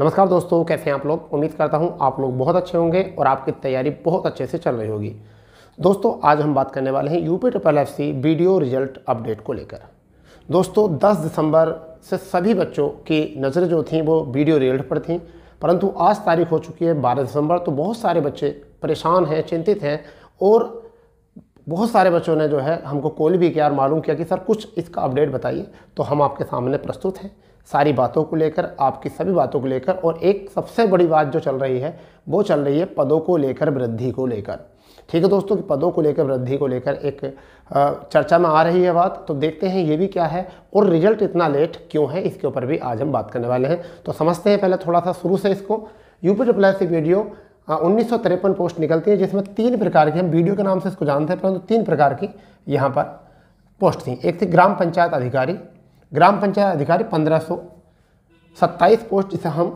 नमस्कार दोस्तों कैसे हैं आप लोग उम्मीद करता हूं आप लोग बहुत अच्छे होंगे और आपकी तैयारी बहुत अच्छे से चल रही होगी दोस्तों आज हम बात करने वाले हैं UP triple F C video result update को लेकर दोस्तों 10 दिसंबर से सभी बच्चों की नज़रें जो थी वो वीडियो रिजल्ट पर थी परंतु आज तारीख हो चुकी है बारह दिसंबर तो बहुत सारे बच्चे परेशान हैं चिंतित हैं और बहुत सारे बच्चों ने जो है हमको कॉल भी किया और मालूम किया कि सर कुछ इसका अपडेट बताइए तो हम आपके सामने प्रस्तुत हैं सारी बातों को लेकर आपकी सभी बातों को लेकर और एक सबसे बड़ी बात जो चल रही है वो चल रही है पदों को लेकर वृद्धि को लेकर ठीक है दोस्तों कि पदों को लेकर वृद्धि को लेकर एक चर्चा में आ रही है बात तो देखते हैं ये भी क्या है और रिजल्ट इतना लेट क्यों है इसके ऊपर भी आज हम बात करने वाले हैं तो समझते हैं पहले थोड़ा सा शुरू से इसको यूपी ट्रिपल से वीडियो उन्नीस पोस्ट निकलती है जिसमें तीन प्रकार की हम वीडियो के नाम से इसको जानते हैं परंतु तीन प्रकार की यहाँ पर पोस्ट थी एक थी ग्राम पंचायत अधिकारी ग्राम पंचायत अधिकारी पंद्रह सौ सत्ताईस पोस्ट जिसे हम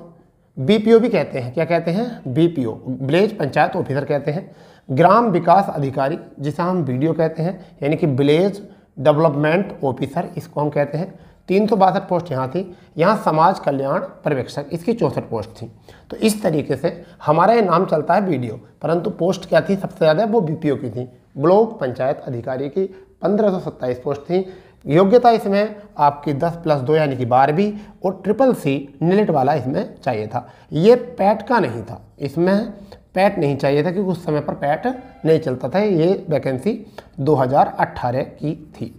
बीपीओ भी कहते हैं क्या कहते हैं बीपीओ विलेज पंचायत ऑफिसर कहते हैं ग्राम विकास अधिकारी जिसे हम बीडीओ कहते हैं यानी कि विलेज डेवलपमेंट ऑफिसर इसको हम कहते हैं तीन सौ बासठ पोस्ट यहाँ थी यहाँ समाज कल्याण पर्यवेक्षक इसकी चौंसठ पोस्ट थी तो इस तरीके से हमारा ये नाम चलता है बीडीओ परंतु पोस्ट क्या थी सबसे ज़्यादा वो बीपीओ की थी ब्लॉक पंचायत अधिकारी की 1527 पोस्ट थी योग्यता इसमें आपकी 10 प्लस दो यानी कि बारहवीं और ट्रिपल सी निलेट वाला इसमें चाहिए था ये पैट का नहीं था इसमें पैट नहीं चाहिए था क्योंकि उस समय पर पैट नहीं चलता था ये वैकेंसी 2018 की थी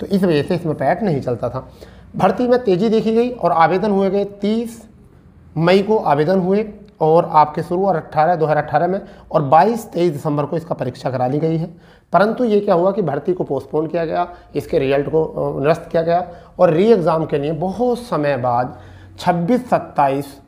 तो इस वजह से इसमें पैट नहीं चलता था भर्ती में तेज़ी देखी गई और आवेदन हुए गए तीस मई को आवेदन हुए और आपके शुरू और अट्ठारह दो में और 22 23 दिसंबर को इसका परीक्षा करा ली गई है परंतु ये क्या हुआ कि भर्ती को पोस्टपोन किया गया इसके रिजल्ट को निरस्त किया गया और री एग्ज़ाम के लिए बहुत समय बाद छब्बीस सत्ताईस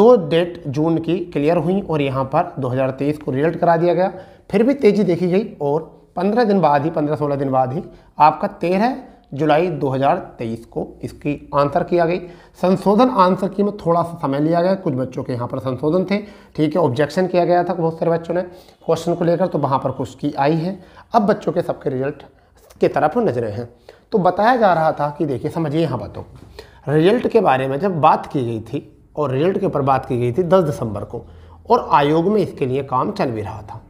दो डेट जून की क्लियर हुई और यहाँ पर 2023 को रिजल्ट करा दिया गया फिर भी तेज़ी देखी गई और 15 दिन बाद ही 15-16 दिन बाद ही आपका तेरह जुलाई 2023 को इसकी आंसर किया गई संशोधन आंसर की में थोड़ा सा समय लिया गया कुछ बच्चों के यहाँ पर संशोधन थे ठीक है ऑब्जेक्शन किया गया था बहुत सारे बच्चों ने क्वेश्चन को लेकर तो वहाँ पर कुछ की आई है अब बच्चों के सबके रिजल्ट के तरफ नजरें हैं तो बताया जा रहा था कि देखिए समझिए यहाँ बताओ रिजल्ट के बारे में जब बात की गई थी और रिजल्ट के ऊपर बात की गई थी दस दिसंबर को और आयोग में इसके लिए काम चल भी रहा था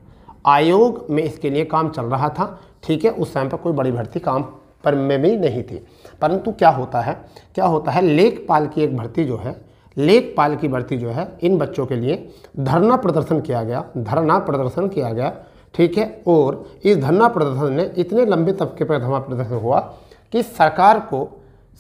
आयोग में इसके लिए काम चल रहा था ठीक है उस टाइम पर कोई बड़ी भर्ती काम पर में भी नहीं थी परंतु क्या होता है क्या होता है लेखपाल की एक भर्ती जो है लेखपाल की भर्ती जो है इन बच्चों के लिए धरना प्रदर्शन किया गया धरना प्रदर्शन किया गया ठीक है और इस धरना प्रदर्शन ने इतने लंबे तबके पर धरना प्रदर्शन हुआ कि सरकार को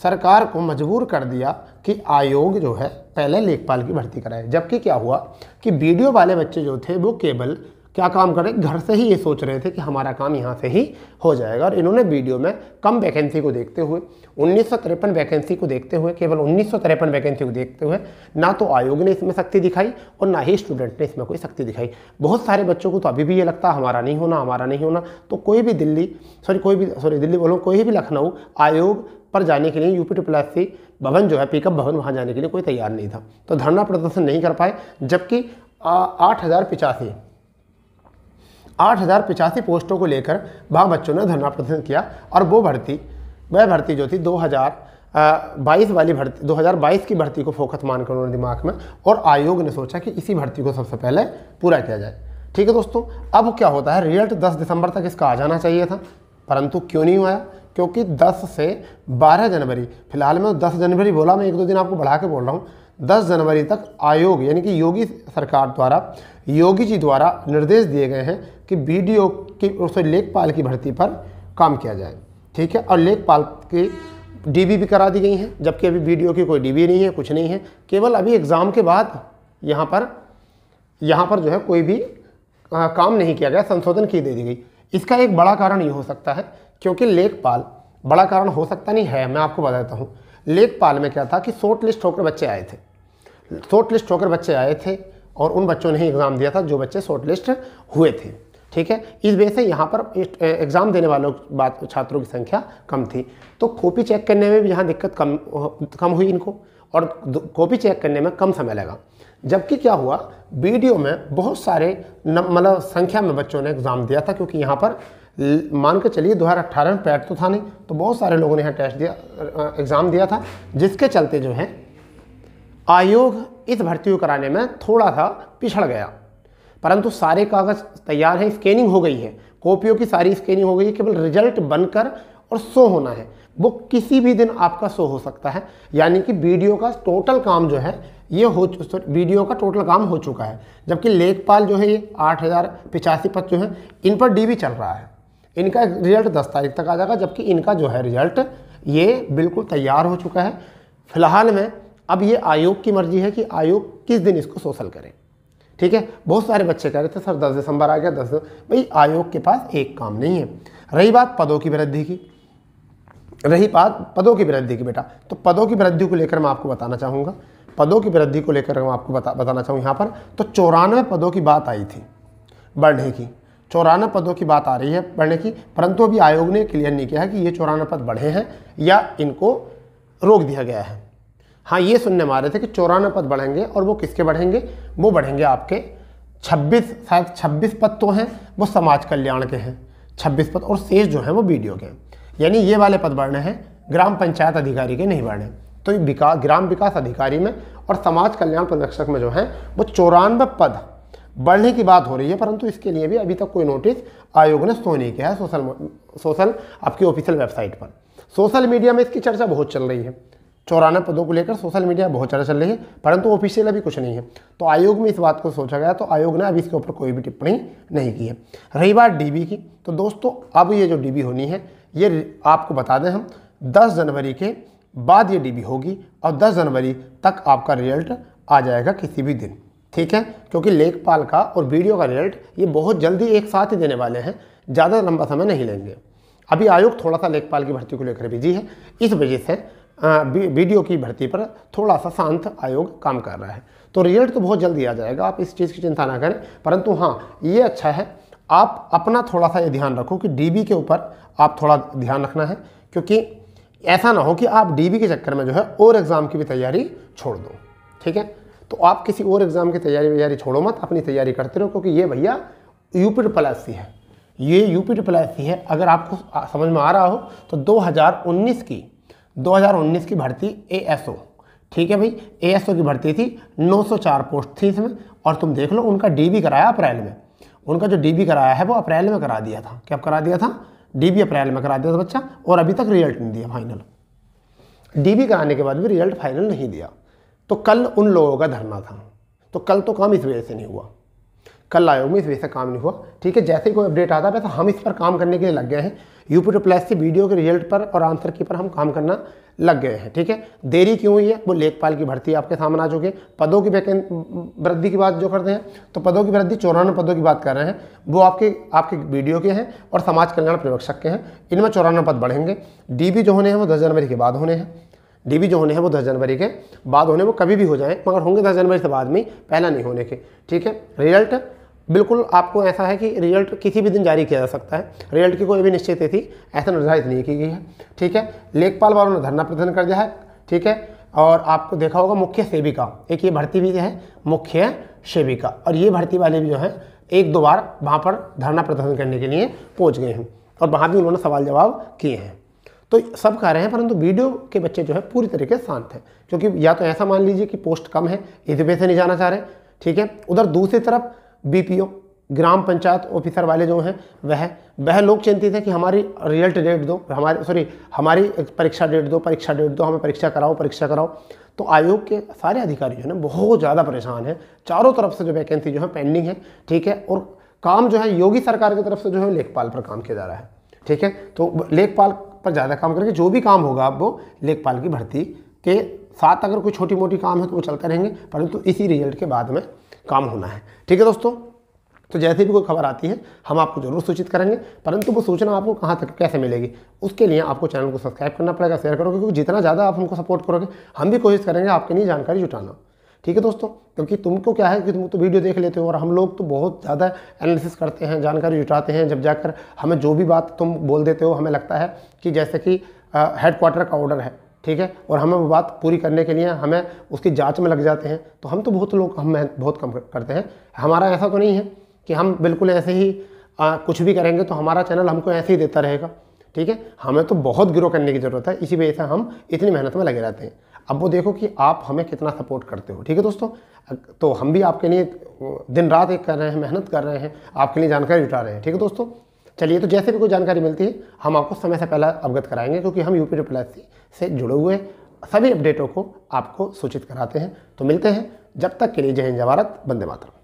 सरकार को मजबूर कर दिया कि आयोग जो है पहले लेखपाल की भर्ती कराए जबकि क्या हुआ कि वीडियो वाले बच्चे जो थे वो केवल क्या काम कर रहे घर से ही ये सोच रहे थे कि हमारा काम यहाँ से ही हो जाएगा और इन्होंने वीडियो में कम वैकेंसी को देखते हुए उन्नीस वैकेंसी को देखते हुए केवल उन्नीस वैकेंसी को देखते हुए ना तो आयोग ने इसमें सख्ती दिखाई और ना ही स्टूडेंट ने इसमें कोई सख्ती दिखाई बहुत सारे बच्चों को तो अभी भी ये लगता हमारा नहीं होना हमारा नहीं होना तो कोई भी दिल्ली सॉरी कोई भी सॉरी दिल्ली बोलो कोई भी लखनऊ आयोग पर जाने के लिए यूपी ट्रिपल सी भवन जो है पिकअप भवन वहाँ जाने के लिए कोई तैयार नहीं था तो धरना प्रदर्शन नहीं कर पाए जबकि आठ हज़ार पिचासी आठ हज़ार पिचासी पोस्टों को लेकर बाघ बच्चों ने धरना प्रदर्शन किया और वो भर्ती वह भर्ती जो थी दो हज़ार बाईस वाली भर्ती 2022 की भर्ती को फोकस मानकर उन्होंने दिमाग में और आयोग ने सोचा कि इसी भर्ती को सबसे पहले पूरा किया जाए ठीक है दोस्तों अब क्या होता है रिजल्ट 10 दिसंबर तक इसका आ जाना चाहिए था परंतु क्यों नहीं हुआ क्योंकि 10 से 12 जनवरी फिलहाल मैं 10 जनवरी बोला मैं एक दो दिन आपको बढ़ा के बोल रहा हूँ 10 जनवरी तक आयोग यानी कि योगी सरकार द्वारा योगी जी द्वारा निर्देश दिए गए हैं कि बी डी ओ की लेखपाल की भर्ती पर काम किया जाए ठीक है और लेखपाल की बी भी करा दी गई हैं जबकि अभी ओ की कोई बी नहीं है कुछ नहीं है केवल अभी एग्ज़ाम के बाद यहाँ पर यहाँ पर जो है कोई भी आ, काम नहीं किया गया संशोधन की दे दी गई इसका एक बड़ा कारण ये हो सकता है क्योंकि लेखपाल बड़ा कारण हो सकता नहीं है मैं आपको बता देता हूँ लेखपाल में क्या था कि शॉर्ट लिस्ट होकर बच्चे आए थे शॉर्ट लिस्ट होकर बच्चे आए थे और उन बच्चों ने ही एग्ज़ाम दिया था जो बच्चे शॉर्ट लिस्ट हुए थे ठीक है इस वजह से यहाँ पर एग्ज़ाम देने वालों बात छात्रों की संख्या कम थी तो कॉपी चेक करने में भी यहाँ दिक्कत कम कम हुई इनको और कॉपी चेक करने में कम समय लगा जबकि क्या हुआ वीडियो में बहुत सारे मतलब संख्या में बच्चों ने एग्ज़ाम दिया था क्योंकि यहाँ पर मान के चलिए दो हज़ार में पैट तो था नहीं तो बहुत सारे लोगों ने यहाँ टेस्ट दिया एग्ज़ाम दिया था जिसके चलते जो है आयोग इस भर्ती को कराने में थोड़ा सा पिछड़ गया परंतु सारे कागज़ तैयार हैं स्कैनिंग हो गई है कॉपियों की सारी स्कैनिंग हो गई है केवल रिजल्ट बनकर और शो होना है वो किसी भी दिन आपका शो हो सकता है यानी कि वीडियो का टोटल काम जो है ये हो वीडियो का टोटल काम हो चुका है जबकि लेखपाल जो है ये आठ हज़ार पिचासी पद जो है इन पर डीबी चल रहा है इनका रिजल्ट दस तारीख तक आ जाएगा जबकि इनका जो है रिजल्ट ये बिल्कुल तैयार हो चुका है फिलहाल में अब ये आयोग की मर्जी है कि आयोग किस दिन इसको सोशल करें ठीक है बहुत सारे बच्चे कह रहे थे सर दस दिसंबर आ गया दस भाई आयोग के पास एक काम नहीं है रही बात पदों की वृद्धि की रही बात पदों की वृद्धि की बेटा तो पदों की वृद्धि को लेकर मैं आपको बताना चाहूँगा पदों की वृद्धि को लेकर मैं आपको बता बताना चाहूँ यहाँ पर तो चौरानवे पदों की बात आई थी बढ़ने की चौरानवे पदों की बात आ रही है बढ़ने की परंतु अभी आयोग ने क्लियर नहीं किया है कि ये चौरानवे पद बढ़े हैं या इनको रोक दिया गया है हाँ ये सुनने में आ रहे थे कि चौरानवे पद बढ़ेंगे और वो किसके बढ़ेंगे वो बढ़ेंगे आपके छब्बीस शायद छब्बीस पद तो हैं वो समाज कल्याण के हैं छब्बीस पद और शेष जो हैं वो बी के हैं यानी ये वाले पद बढ़ने हैं ग्राम पंचायत अधिकारी के नहीं बढ़ने तो विकास ग्राम विकास अधिकारी में और समाज कल्याण प्रदर्शक में जो है वो चौरानवे पद बढ़ने की बात हो रही है परंतु इसके लिए भी अभी तक कोई नोटिस आयोग ने सो नहीं किया है सोशल सोशल आपकी ऑफिशियल वेबसाइट पर सोशल मीडिया में इसकी चर्चा बहुत चल रही है चौराना पदों को लेकर सोशल मीडिया बहुत ज़्यादा चल रही है परंतु ऑफिशियल अभी कुछ नहीं है तो आयोग में इस बात को सोचा गया तो आयोग ने अभी इसके ऊपर कोई भी टिप्पणी नहीं की है रही बात डी की तो दोस्तों अब ये जो डीबी होनी है ये आपको बता दें हम दस जनवरी के बाद ये डी होगी और दस जनवरी तक आपका रिजल्ट आ जाएगा किसी भी दिन ठीक है क्योंकि लेखपाल का और वीडियो का रिजल्ट ये बहुत जल्दी एक साथ ही देने वाले हैं ज़्यादा लंबा समय नहीं लेंगे अभी आयोग थोड़ा सा लेखपाल की भर्ती को लेकर बिजी है इस वजह से वीडियो की भर्ती पर थोड़ा सा शांत आयोग काम कर रहा है तो रिजल्ट तो बहुत जल्दी आ जाएगा आप इस चीज़ की चिंता ना करें परंतु हाँ ये अच्छा है आप अपना थोड़ा सा ये ध्यान रखो कि डीबी के ऊपर आप थोड़ा ध्यान रखना है क्योंकि ऐसा ना हो कि आप डीबी के चक्कर में जो है और एग्ज़ाम की भी तैयारी छोड़ दो ठीक है तो आप किसी और एग्ज़ाम की तैयारी वैयारी छोड़ो मत अपनी तैयारी करते रहो क्योंकि ये भैया यूपी प्लस सी है ये यूपी प्लस सी है अगर आपको समझ में आ रहा हो तो दो की 2019 की भर्ती एएसओ ठीक है भाई एएसओ की भर्ती थी 904 पोस्ट थी इसमें और तुम देख लो उनका डीबी कराया अप्रैल में उनका जो डीबी कराया है वो अप्रैल में करा दिया था क्या करा दिया था डीबी अप्रैल में करा दिया था बच्चा और अभी तक रिजल्ट नहीं दिया फाइनल डीबी कराने के बाद भी रिजल्ट फाइनल नहीं दिया तो कल उन लोगों का धरना था तो कल तो काम इस वजह से नहीं हुआ कल इस उम्मीद वैसे काम नहीं हुआ ठीक है जैसे ही कोई अपडेट आता है वैसे हम इस पर काम करने के लिए लग गए हैं यूपी टू प्लस से वीडियो के रिजल्ट पर और आंसर की पर हम काम करना लग गए हैं ठीक है देरी क्यों हुई है वो लेखपाल की भर्ती आपके सामने आ चुकी है पदों की वृद्धि की बात जो करते हैं तो पदों की वृद्धि चौरानवे पदों की बात कर रहे हैं वो आपके आपके वीडियो के हैं और समाज कल्याण प्रवेक्षक के हैं इनमें चौरानवे पद बढ़ेंगे डी जो होने हैं वो दस जनवरी के बाद होने हैं डीबी जो होने हैं वो दस जनवरी के बाद होने वो कभी भी हो जाएं मगर होंगे दस जनवरी से बाद में पहला नहीं होने के ठीक है रिजल्ट बिल्कुल आपको ऐसा है कि रिजल्ट किसी भी दिन जारी किया जा सकता है रिजल्ट की कोई भी निश्चित तिथि ऐसा निर्धारित नहीं की गई है ठीक है लेखपाल वालों ने धरना प्रदर्शन कर दिया है ठीक है और आपको देखा होगा मुख्य सेविका एक ये भर्ती भी है मुख्य सेविका और ये भर्ती वाले भी जो हैं एक दो बार वहाँ पर धरना प्रदर्शन करने के लिए पहुँच गए हैं और वहाँ भी उन्होंने सवाल जवाब किए हैं तो सब कह रहे हैं परंतु वीडियो के बच्चे जो है पूरी तरीके से शांत हैं क्योंकि या तो ऐसा मान लीजिए कि पोस्ट कम है इस वजह से नहीं जाना चाह रहे ठीक है उधर दूसरी तरफ बीपीओ ग्राम पंचायत ऑफिसर वाले जो हैं वह वह लोग चिंतित हैं कि हमारी रिजल्ट डेट दो हमारे सॉरी हमारी परीक्षा डेट दो परीक्षा डेट दो हमें परीक्षा कराओ परीक्षा कराओ तो आयोग के सारे अधिकारी जो है बहुत ज़्यादा परेशान हैं चारों तरफ से जो वैकेंसी जो है पेंडिंग है ठीक है और काम जो है योगी सरकार की तरफ से जो है लेखपाल पर काम किया जा रहा है ठीक है तो लेखपाल पर ज़्यादा काम करके जो भी काम होगा वो लेखपाल की भर्ती के साथ अगर कोई छोटी मोटी काम है तो वो चलते रहेंगे परंतु इसी रिजल्ट के बाद में काम होना है ठीक है दोस्तों तो जैसे भी कोई खबर आती है हम आपको जरूर सूचित करेंगे परंतु वो सूचना आपको कहाँ तक कैसे मिलेगी उसके लिए आपको चैनल को सब्सक्राइब करना पड़ेगा शेयर करोगे क्योंकि जितना ज़्यादा आप हमको सपोर्ट करोगे हम भी कोशिश करेंगे आपके लिए जानकारी जुटाना ठीक है दोस्तों क्योंकि तुमको क्या है कि तुम तो वीडियो देख लेते हो और हम लोग तो बहुत ज़्यादा एनालिसिस करते हैं जानकारी जुटाते हैं जब जाकर हमें जो भी बात तुम बोल देते हो हमें लगता है कि जैसे कि हेडक्वार्टर का ऑर्डर है ठीक है और हमें वो बात पूरी करने के लिए हमें उसकी जांच में लग जाते हैं तो हम तो बहुत लोग हम मेहनत बहुत कम करते हैं हमारा ऐसा तो नहीं है कि हम बिल्कुल ऐसे ही आ, कुछ भी करेंगे तो हमारा चैनल हमको ऐसे ही देता रहेगा ठीक है हमें तो बहुत ग्रो करने की ज़रूरत है इसी वजह से हम इतनी मेहनत में लगे रहते हैं अब वो देखो कि आप हमें कितना सपोर्ट करते हो ठीक है दोस्तों तो हम भी आपके लिए दिन रात एक कर रहे हैं मेहनत कर रहे हैं आपके लिए जानकारी जुटा रहे हैं ठीक है दोस्तों चलिए तो जैसे भी कोई जानकारी मिलती है हम आपको समय से पहले अवगत कराएंगे क्योंकि हम यूपी प्लस से जुड़े हुए सभी अपडेटों को आपको सूचित कराते हैं तो मिलते हैं जब तक के लिए जय हिंद जवारत बंदे मातरम